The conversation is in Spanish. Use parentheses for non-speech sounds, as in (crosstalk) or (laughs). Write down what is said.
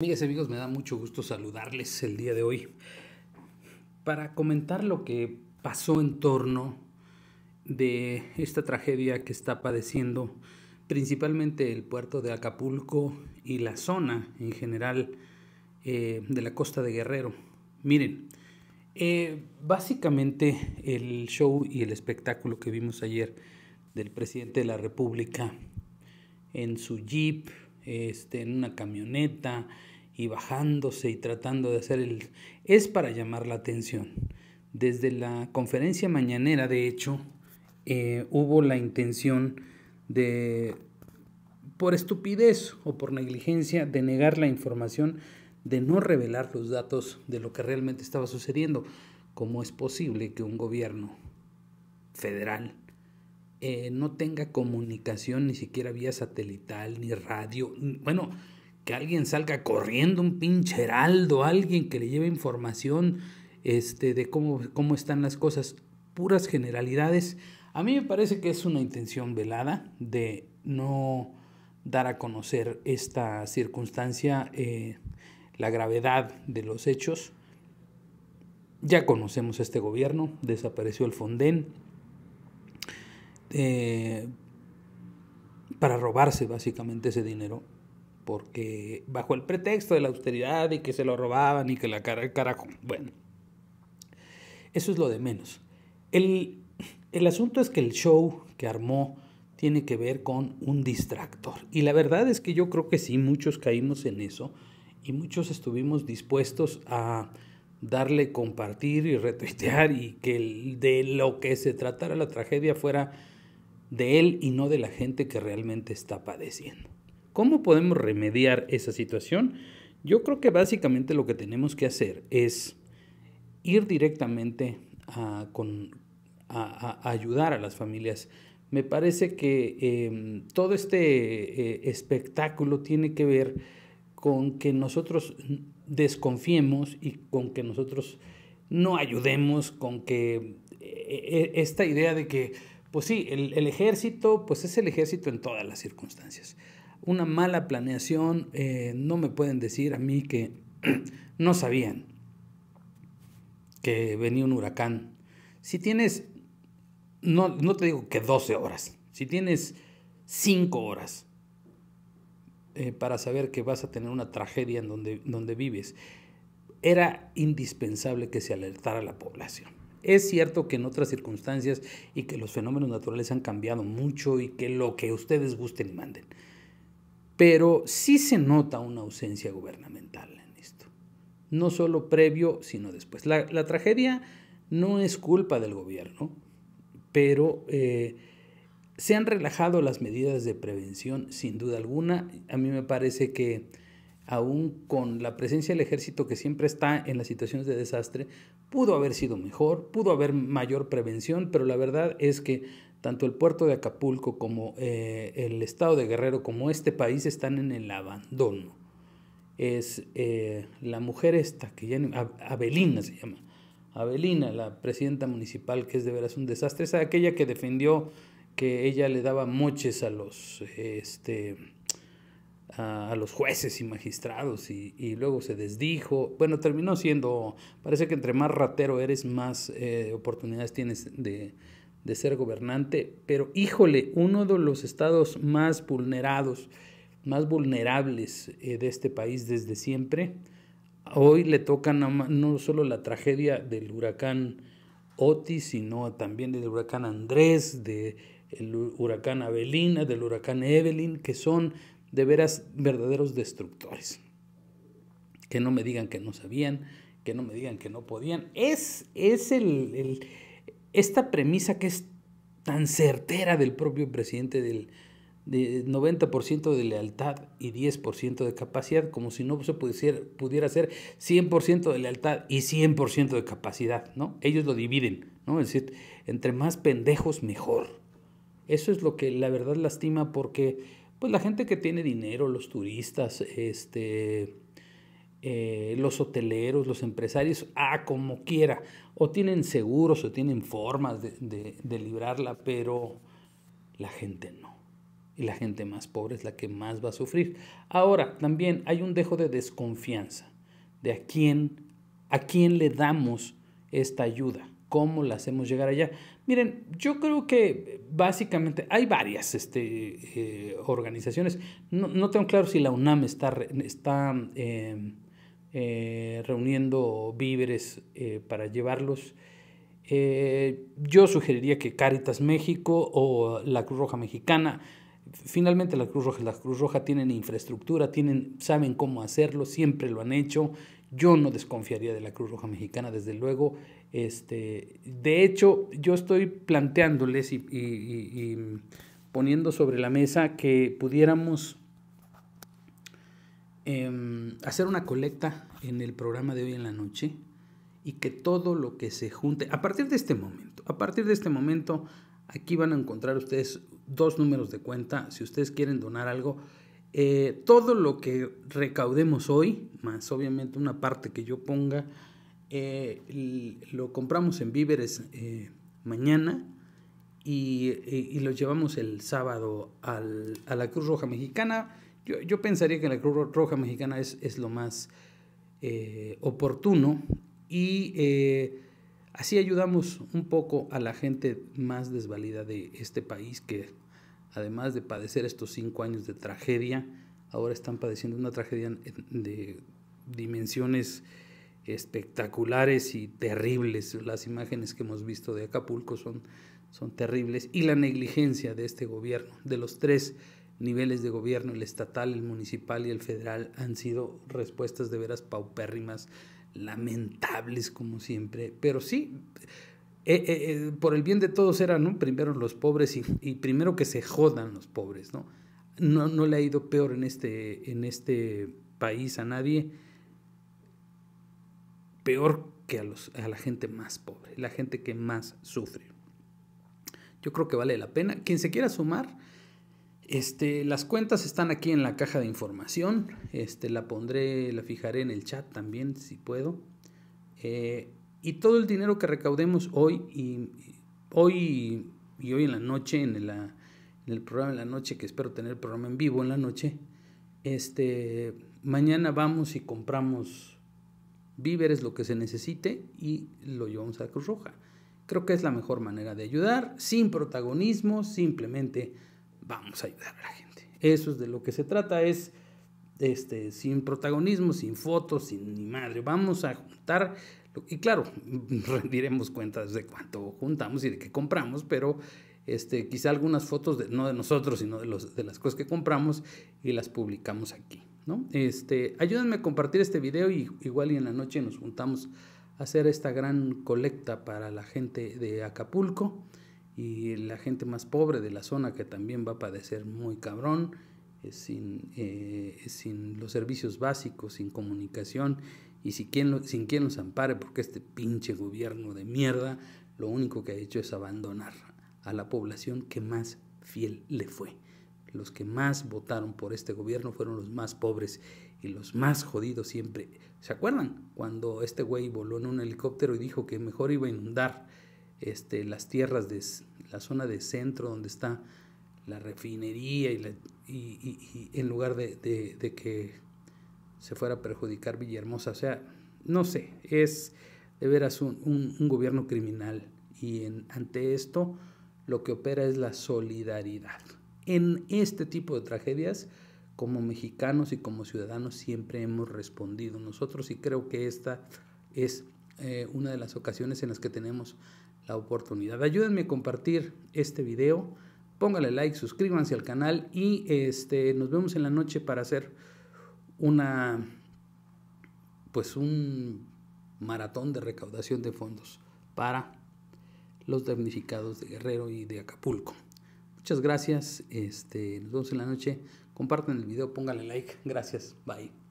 Amigas y amigos, me da mucho gusto saludarles el día de hoy para comentar lo que pasó en torno de esta tragedia que está padeciendo principalmente el puerto de Acapulco y la zona en general eh, de la costa de Guerrero. Miren, eh, básicamente el show y el espectáculo que vimos ayer del presidente de la República en su jeep, este, en una camioneta, y bajándose y tratando de hacer el... es para llamar la atención. Desde la conferencia mañanera, de hecho, eh, hubo la intención de, por estupidez o por negligencia, de negar la información, de no revelar los datos de lo que realmente estaba sucediendo. ¿Cómo es posible que un gobierno federal eh, no tenga comunicación ni siquiera vía satelital ni radio? Bueno, que alguien salga corriendo, un pinche heraldo, alguien que le lleve información este, de cómo, cómo están las cosas, puras generalidades. A mí me parece que es una intención velada de no dar a conocer esta circunstancia, eh, la gravedad de los hechos. Ya conocemos este gobierno, desapareció el Fonden eh, para robarse básicamente ese dinero porque bajo el pretexto de la austeridad y que se lo robaban y que la cara, carajo, bueno, eso es lo de menos. El, el asunto es que el show que armó tiene que ver con un distractor. Y la verdad es que yo creo que sí, muchos caímos en eso y muchos estuvimos dispuestos a darle compartir y retuitear y que de lo que se tratara la tragedia fuera de él y no de la gente que realmente está padeciendo. ¿Cómo podemos remediar esa situación? Yo creo que básicamente lo que tenemos que hacer es ir directamente a, ayudar a las familias. Me parece que em, todo este eh, espectáculo tiene que ver con que nosotros desconfiemos y con que nosotros no ayudemos, con que eh, eh, esta idea de que, pues sí, el, el ejército, pues es el ejército en todas las circunstancias una mala planeación, eh, no me pueden decir a mí que (clears throat) no sabían que venía un huracán. Si tienes, no, te digo que 12 horas, si tienes 5 horas eh, para saber que vas a tener una tragedia en donde, donde vives, era indispensable que se alertara la población. Es cierto que en otras circunstancias y que los fenómenos naturales han cambiado mucho y que lo que ustedes gusten y manden pero sí se nota una ausencia gubernamental en esto, no solo previo, sino después. La, tragedia no es culpa del gobierno, pero eh, se han relajado las medidas de prevención, sin duda alguna. A mí me parece que aún con la presencia del ejército que siempre está en las situaciones de desastre, pudo haber sido mejor, pudo haber mayor prevención, pero la verdad es que tanto el puerto de Acapulco como eh, el estado de Guerrero como este país están en el abandono. Es eh, la mujer esta, que ya Abelina se llama, Abelina, la presidenta municipal, que es de veras un desastre, es aquella que defendió que ella le daba moches a los... Este, a, los jueces y magistrados y, luego se desdijo. Bueno, terminó siendo, parece que entre más ratero eres, más eh, oportunidades tienes de, ser gobernante, pero híjole, uno de los estados más vulnerados, más vulnerables eh, de este país desde siempre, hoy le toca no solo la tragedia del huracán Otis, sino también del huracán Andrés, del huracán Avelina, del huracán Evelyn, que son de veras verdaderos destructores. Que no me digan que no sabían, que no me digan que no podían. Es, es el, esta premisa que es tan certera del propio presidente del 90% de lealtad y 10% de capacidad, como si no se pudiera, pudiera ser 100% de lealtad y 100% de capacidad, ¿no? Ellos lo dividen, ¿no? Es decir, entre más pendejos, mejor. Eso es lo que la verdad lastima porque pues la gente que tiene dinero, los turistas, este, eh, los hoteleros, los empresarios, ah, como quiera, o tienen seguros o tienen formas de, de librarla, pero la gente no. Y la gente más pobre es la que más va a sufrir. Ahora, también hay un dejo de desconfianza de a quién, a quién le damos esta ayuda cómo la hacemos llegar allá. Miren, yo creo que básicamente hay varias este, eh, organizaciones. No, tengo claro si la UNAM está, está em, eh, reuniendo víveres eh, para llevarlos. yo sugeriría que Caritas México o la Cruz Roja Mexicana. Finalmente la Cruz Roja, la Cruz Roja tienen infraestructura, tienen, saben cómo hacerlo, siempre lo han hecho yo no desconfiaría de la Cruz Roja Mexicana, desde luego. Este, de hecho, yo estoy planteándoles y, poniendo sobre la mesa que pudiéramos em, hacer una colecta en el programa de hoy en la noche y que todo lo que se junte, a partir de este momento, a partir de este momento, aquí van a encontrar ustedes dos números de cuenta, si ustedes quieren donar algo, eh, todo lo que recaudemos hoy, más obviamente una parte que yo ponga, eh, lo compramos en víveres eh, mañana y, lo llevamos el sábado a la Cruz Roja Mexicana. Yo, pensaría que la Cruz Roja Mexicana es, es lo más oportuno y así ayudamos un poco a la gente más desvalida de este país que además de padecer estos cinco años de tragedia, ahora están padeciendo una tragedia de dimensiones espectaculares y terribles. Las imágenes que hemos visto de Acapulco son, son terribles y la negligencia de este gobierno, de los tres niveles de gobierno, el estatal, el municipal y el federal, han sido respuestas de veras paupérrimas, lamentables como siempre, pero sí eh, eh, eh, por el bien de todos eran ¿no? primero los pobres y, primero que se jodan los pobres, ¿no? No, le ha ido peor en este, en este país a nadie, peor que a, los, a la gente más pobre, la gente que más sufre. Yo creo que vale la pena. Quien se quiera sumar, este, las cuentas están aquí en la caja de información. Este, la pondré, la fijaré en el chat también, si puedo. Eh, y todo el dinero que recaudemos hoy y hoy y hoy en la noche, en, en el programa en la noche, que espero tener el programa en vivo en la noche, este, mañana vamos y compramos víveres, lo que se necesite, y lo llevamos a la Cruz Roja. Creo que es la mejor manera de ayudar, sin protagonismo, simplemente vamos a ayudar a la gente. Eso es de lo que se trata, es este, sin protagonismo, sin fotos, sin ni madre. Vamos a juntar, y claro, (laughs) rendiremos cuentas de cuánto juntamos y de qué compramos, pero este, quizá algunas fotos, no de nosotros, sino de, los, las cosas que compramos y las publicamos aquí. ¿no? Este, ayúdenme a compartir este video y igual y en la noche nos juntamos a hacer esta gran colecta para la gente de Acapulco y la gente más pobre de la zona que también va a padecer muy cabrón sin, eh, sin los servicios básicos, sin comunicación y sin quien, sin los ampare, porque este pinche gobierno de mierda lo único que ha hecho es abandonar a la población que más fiel le fue. Los que más votaron por este gobierno fueron los más pobres y los más jodidos siempre. ¿Se acuerdan cuando este güey voló en un helicóptero y dijo que mejor iba a inundar este, las tierras de la zona de centro donde está la refinería y, en lugar de, que se fuera a perjudicar Villahermosa. O sea, no sé, es de veras un, gobierno criminal y ante esto lo que opera es la solidaridad. En este tipo de tragedias, como mexicanos y como ciudadanos siempre hemos respondido nosotros y creo que esta es eh, una de las ocasiones en las que tenemos la oportunidad. Ayúdenme a compartir este video Póngale like, suscríbanse al canal y este, nos vemos en la noche para hacer una, pues un maratón de recaudación de fondos para los damnificados de Guerrero y de Acapulco. Muchas gracias, este, nos vemos en la noche, compartan el video, pónganle like, gracias, bye.